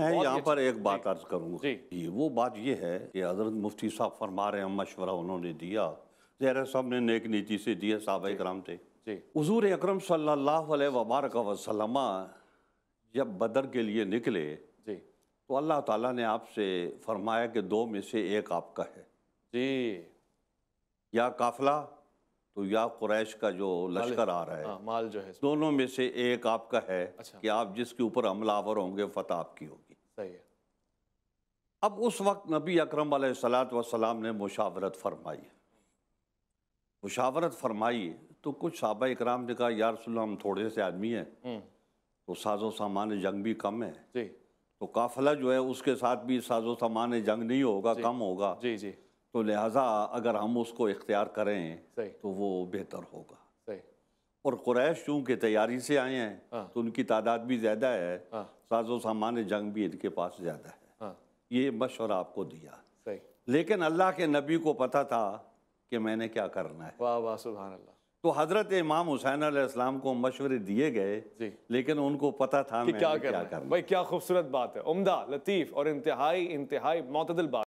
मैं यहाँ पर एक बात अर्ज करूँगा जी वो बात ये है कि हजरत मुफ्ती साहब फरमा रहे हैं मशवरा उन्होंने दिया जहरा साहब ने नेक नीति से दिया साहब इक्राम थे हजूर अक्रम वबारक वसलम जब बदर के लिए निकले तो अल्लाह ताला ने आपसे फरमाया कि दो में से एक आपका है जी या काफला तो या कुरैश का जो लश्कर आ रहा है आ, हाँ, माल जो है दोनों में से एक आपका है अच्छा। कि आप जिसके ऊपर हमलावर होंगे फतह आपकी होगी सही है अब उस वक्त नबी अकरम सलाम ने मुशावरत फरमाई मुशावरत फरमाई तो कुछ साहबा इकराम ने कहा यार हम थोड़े से आदमी हैं हम्म। तो साजो सामान जंग भी कम है जी तो काफिला जो है उसके साथ भी साजो सामान जंग नहीं होगा कम होगा जी जी तो लिहाजा अगर हम उसको इख्तियार करें तो वो बेहतर होगा और क्रैश चूंकि तैयारी से आए हैं हाँ। तो उनकी तादाद भी ज़्यादा है हाँ। साजो सामान जंग भी इनके पास ज़्यादा है हाँ। ये मशवरा आपको दिया लेकिन अल्लाह के नबी को पता था कि मैंने क्या करना है वाह वाह सुबह तो हज़रत इमाम हुसैन आसमाम को मशवरे दिए गए लेकिन उनको पता था कि क्या, क्या करना, क्या करना। भाई क्या खूबसूरत बात है उम्दा लतीफ़ और इंतहाई इंतहाई मतदल बात